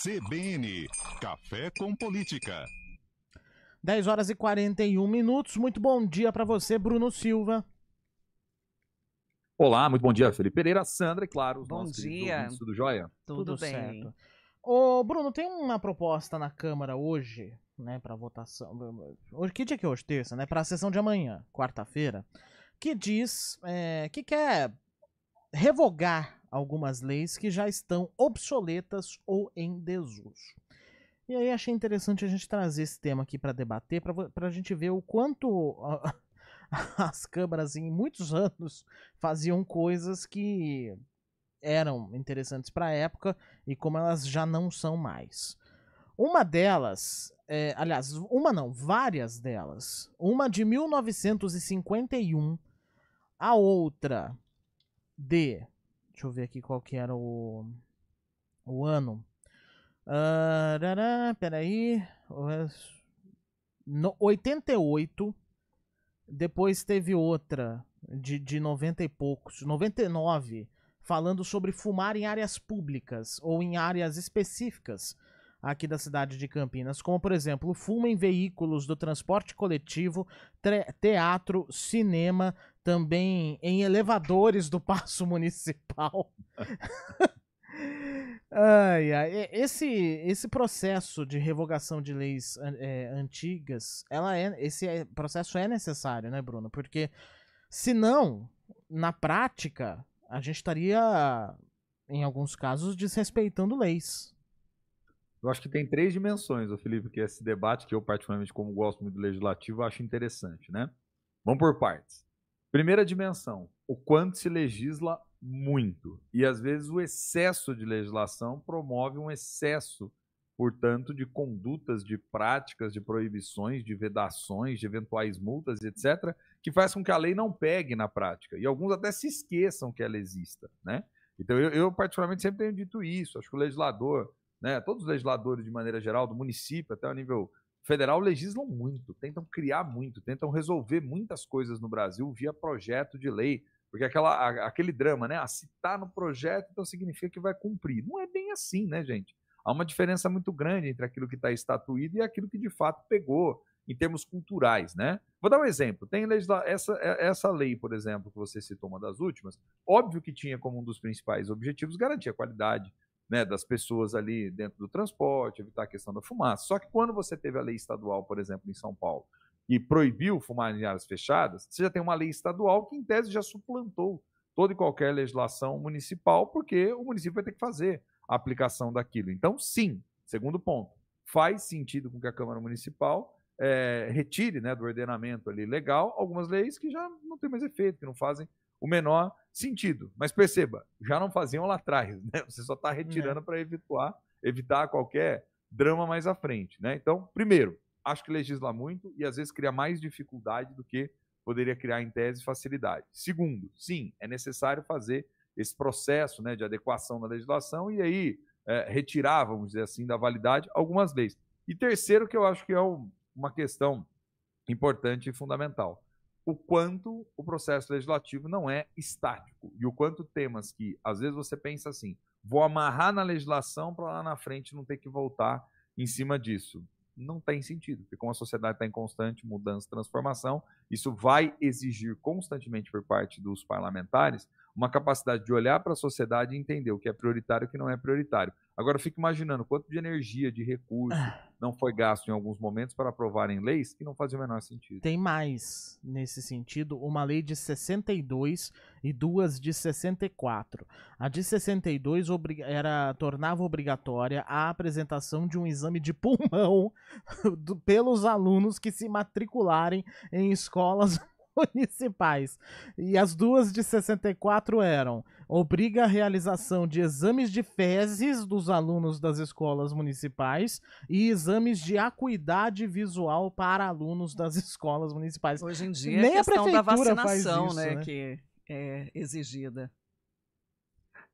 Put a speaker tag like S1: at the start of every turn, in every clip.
S1: CBN Café com Política.
S2: 10 horas e 41 minutos. Muito bom dia para você, Bruno Silva.
S1: Olá, muito bom dia, Felipe Pereira, Sandra e claro, os bom nossos dia. Tudo jóia? Tudo, Tudo bem. certo.
S2: Ô, Bruno, tem uma proposta na Câmara hoje, né, para votação. Hoje que dia que é hoje, terça, né, para a sessão de amanhã, quarta-feira, que diz é, que quer revogar algumas leis que já estão obsoletas ou em desuso. E aí achei interessante a gente trazer esse tema aqui para debater, para a gente ver o quanto as câmaras em muitos anos faziam coisas que eram interessantes para a época e como elas já não são mais. Uma delas, é, aliás, uma não, várias delas. Uma de 1951, a outra de Deixa eu ver aqui qual que era o, o ano. Uh, peraí. No, 88. Depois teve outra de, de 90 e poucos. 99. Falando sobre fumar em áreas públicas ou em áreas específicas aqui da cidade de Campinas, como por exemplo, fuma em veículos do transporte coletivo, teatro, cinema, também em elevadores do passo municipal. ai, ai, esse, esse processo de revogação de leis é, antigas, ela é, esse é, processo é necessário, né, Bruno? Porque se não, na prática, a gente estaria, em alguns casos, desrespeitando leis.
S1: Eu acho que tem três dimensões, Felipe, que esse debate, que eu particularmente, como gosto muito do legislativo, acho interessante, né? Vamos por partes. Primeira dimensão, o quanto se legisla muito. E às vezes o excesso de legislação promove um excesso, portanto, de condutas, de práticas, de proibições, de vedações, de eventuais multas, etc., que faz com que a lei não pegue na prática. E alguns até se esqueçam que ela exista, né? Então, eu, eu particularmente sempre tenho dito isso. Acho que o legislador, né? Todos os legisladores, de maneira geral, do município até o nível federal, legislam muito, tentam criar muito, tentam resolver muitas coisas no Brasil via projeto de lei. Porque aquela, a, aquele drama, né? se está no projeto, então significa que vai cumprir. Não é bem assim, né, gente? Há uma diferença muito grande entre aquilo que está estatuído e aquilo que de fato pegou em termos culturais, né? Vou dar um exemplo. Tem legisla... essa, é, essa lei, por exemplo, que você citou, uma das últimas, óbvio que tinha como um dos principais objetivos garantir a qualidade né, das pessoas ali dentro do transporte, evitar a questão da fumaça. Só que quando você teve a lei estadual, por exemplo, em São Paulo, que proibiu fumar em áreas fechadas, você já tem uma lei estadual que, em tese, já suplantou toda e qualquer legislação municipal, porque o município vai ter que fazer a aplicação daquilo. Então, sim, segundo ponto, faz sentido com que a Câmara Municipal é, retire né, do ordenamento ali legal algumas leis que já não têm mais efeito, que não fazem o menor sentido. Mas perceba, já não faziam lá atrás, né? Você só está retirando é. para evitar, evitar qualquer drama mais à frente, né? Então, primeiro, acho que legisla muito e às vezes cria mais dificuldade do que poderia criar em tese facilidade. Segundo, sim, é necessário fazer esse processo né, de adequação da legislação e aí é, retirar, vamos dizer assim, da validade algumas leis. E terceiro, que eu acho que é um, uma questão importante e fundamental o quanto o processo legislativo não é estático e o quanto temas que às vezes você pensa assim, vou amarrar na legislação para lá na frente não ter que voltar em cima disso. Não tem sentido, porque como a sociedade está em constante mudança, transformação, isso vai exigir constantemente por parte dos parlamentares uma capacidade de olhar para a sociedade e entender o que é prioritário e o que não é prioritário. Agora, fique imaginando quanto de energia, de recurso ah. não foi gasto em alguns momentos para aprovarem leis que não
S2: faziam o menor sentido. Tem mais nesse sentido, uma lei de 62 e duas de 64. A de 62 era, tornava obrigatória a apresentação de um exame de pulmão do, pelos alunos que se matricularem em escolas municipais. E as duas de 64 eram obriga a realização de exames de fezes dos alunos das escolas municipais e exames de acuidade visual para alunos das escolas municipais. Hoje em dia, Nem a questão a da vacinação, isso, né, né, que é exigida.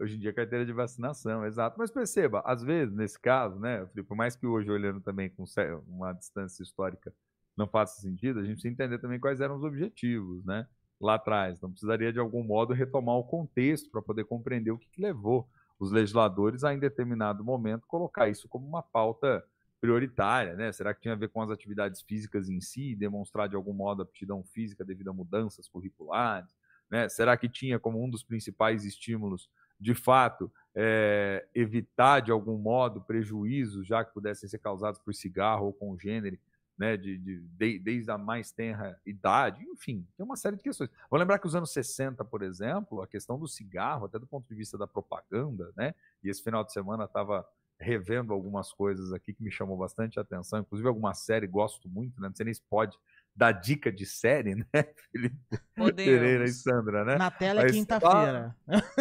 S1: Hoje em dia, carteira de vacinação, exato. Mas perceba, às vezes, nesse caso, né, por mais que hoje, olhando também com uma distância histórica, não faça sentido, a gente precisa entender também quais eram os objetivos, né? lá atrás. Então, precisaria, de algum modo, retomar o contexto para poder compreender o que, que levou os legisladores a, em determinado momento, colocar isso como uma pauta prioritária, né? Será que tinha a ver com as atividades físicas em si, demonstrar de algum modo aptidão física devido a mudanças curriculares, né? Será que tinha como um dos principais estímulos, de fato, é, evitar de algum modo prejuízos já que pudessem ser causados por cigarro ou congênere né, de, de, de, desde a mais tenra idade, enfim, tem uma série de questões. Vou lembrar que os anos 60, por exemplo, a questão do cigarro, até do ponto de vista da propaganda, né, e esse final de semana estava revendo algumas coisas aqui que me chamou bastante a atenção, inclusive alguma série, gosto muito, né, não sei nem se pode da dica de série, né? Felipe oh, Pereira e Sandra, né? Na tela é quinta-feira.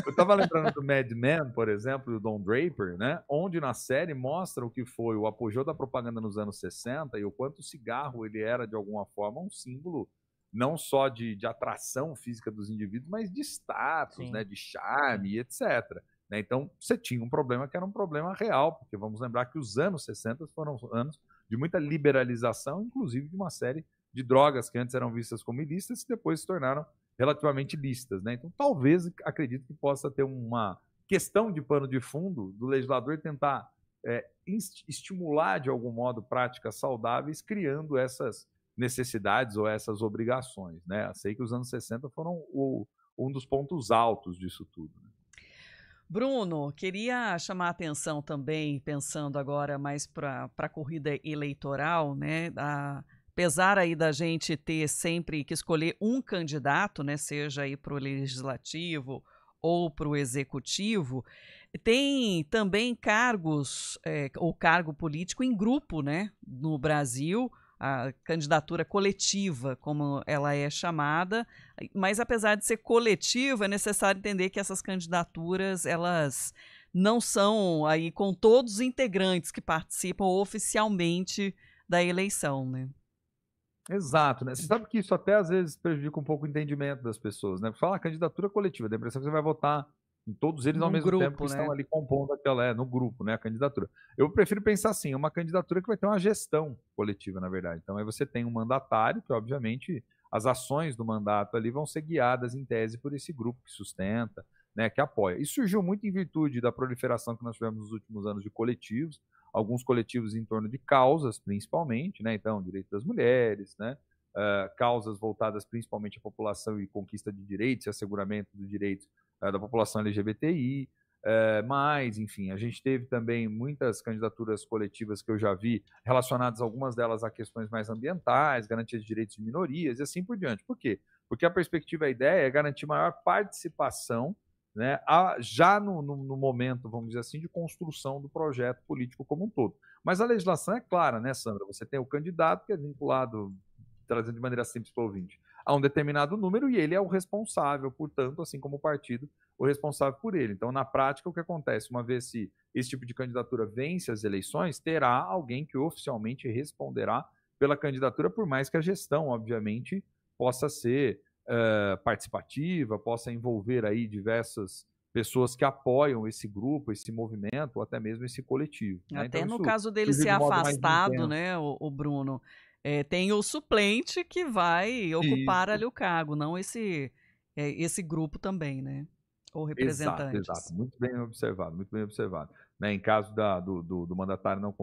S1: Eu estava lembrando do Mad Men, por exemplo, do Don Draper, né? Onde na série mostra o que foi o apogeu da propaganda nos anos 60 e o quanto o cigarro ele era, de alguma forma, um símbolo não só de, de atração física dos indivíduos, mas de status, Sim. né? De charme, etc. Né? Então, você tinha um problema que era um problema real, porque vamos lembrar que os anos 60 foram anos de muita liberalização, inclusive de uma série de drogas que antes eram vistas como ilícitas e depois se tornaram relativamente lícitas. Né? Então, talvez, acredito que possa ter uma questão de pano de fundo do legislador tentar é, estimular, de algum modo, práticas saudáveis, criando essas necessidades ou essas obrigações. Né? sei que os anos 60 foram o, um dos pontos altos disso tudo. Né?
S3: Bruno, queria chamar a atenção também, pensando agora mais para a corrida eleitoral, né? A apesar aí da gente ter sempre que escolher um candidato, né, seja aí para o legislativo ou para o executivo, tem também cargos é, ou cargo político em grupo, né, no Brasil a candidatura coletiva, como ela é chamada, mas apesar de ser coletiva, é necessário entender que essas candidaturas, elas não são aí com todos os integrantes que participam oficialmente da eleição, né? Exato, né? Você uhum. sabe
S1: que isso até às vezes prejudica um pouco o entendimento das pessoas, né? Fala candidatura coletiva, dá a impressão que você vai votar em todos eles no ao mesmo grupo, tempo que né? estão ali compondo aquela, é, no grupo, né, a candidatura. Eu prefiro pensar assim, é uma candidatura que vai ter uma gestão coletiva, na verdade. Então aí você tem um mandatário que obviamente as ações do mandato ali vão ser guiadas em tese por esse grupo que sustenta, né, que apoia. Isso surgiu muito em virtude da proliferação que nós tivemos nos últimos anos de coletivos alguns coletivos em torno de causas, principalmente, né? Então, direito das mulheres, né? Uh, causas voltadas principalmente à população e conquista de direitos e asseguramento dos direitos uh, da população LGBTI. Uh, eh, mas, enfim, a gente teve também muitas candidaturas coletivas que eu já vi relacionadas, algumas delas a questões mais ambientais, garantia de direitos de minorias e assim por diante. Por quê? Porque a perspectiva, a ideia é garantir maior participação né, a, já no, no, no, momento, vamos dizer assim, de construção do projeto político como um todo. Mas a legislação é clara, né, Sandra? Você tem o candidato que é vinculado, trazendo de maneira simples para o ouvinte, a um determinado número e ele é o responsável, portanto, assim como o partido, o responsável por ele. Então, na prática, o que acontece? Uma vez se esse tipo de candidatura vence as eleições, terá alguém que oficialmente responderá pela candidatura, por mais que a gestão, obviamente, possa ser uh, participativa, possa envolver aí diversas pessoas que apoiam esse grupo, esse movimento, ou até mesmo esse coletivo. Né? Até então, no caso dele ser de afastado, né,
S3: o, o Bruno, é, tem o suplente que vai ocupar Isso. ali o cargo, não esse, é, esse grupo também, né? Ou representantes. Exato, exato,
S1: muito bem observado, muito bem observado. Né, em caso da, do, do, do mandatário não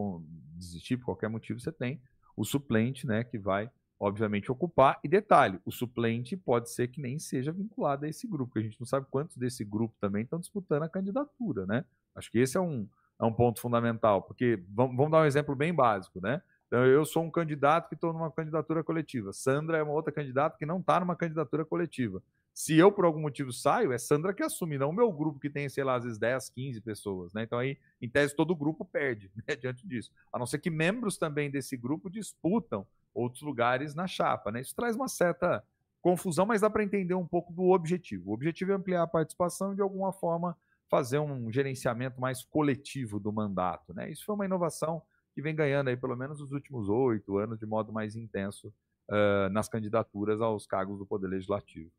S1: desistir por qualquer motivo, você tem o suplente, né, que vai obviamente, ocupar. E detalhe, o suplente pode ser que nem seja vinculado a esse grupo, porque a gente não sabe quantos desse grupo também estão disputando a candidatura, né? Acho que esse é um, é um ponto fundamental, porque vamos, vamos dar um exemplo bem básico, né? Então, eu sou um candidato que estou numa candidatura coletiva. Sandra é uma outra candidata que não está numa candidatura coletiva. Se eu, por algum motivo, saio, é Sandra que assume, não o meu grupo que tem, sei lá, às vezes 10, 15 pessoas. Né? Então, aí, em tese, todo o grupo perde né, diante disso. A não ser que membros também desse grupo disputam outros lugares na chapa. Né? Isso traz uma certa confusão, mas dá para entender um pouco do objetivo. O objetivo é ampliar a participação e, de alguma forma, fazer um gerenciamento mais coletivo do mandato. Né? Isso foi uma inovação que vem ganhando aí pelo menos os últimos oito anos de modo mais intenso uh, nas candidaturas aos cargos do Poder Legislativo.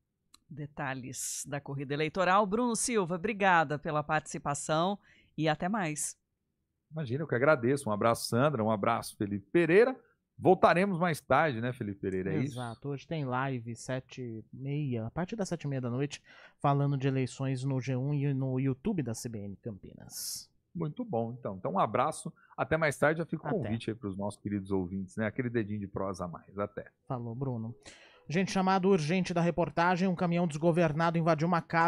S3: Detalhes da corrida eleitoral. Bruno Silva, obrigada pela participação e até mais.
S1: Imagina, eu que agradeço. Um abraço, Sandra. Um abraço, Felipe Pereira. Voltaremos mais tarde, né, Felipe Pereira? É Exato. isso?
S2: Exato. Hoje tem live sete e meia, a partir das sete e meia da noite, falando de eleições no G1 e no YouTube da CBN Campinas. Muito
S1: bom, então. Então, um abraço. Até mais tarde. Já fica o convite aí para os nossos queridos ouvintes, né? Aquele dedinho de prosa a mais. Até.
S2: Falou, Bruno. Gente, chamado urgente da reportagem: um caminhão desgovernado invadiu uma casa.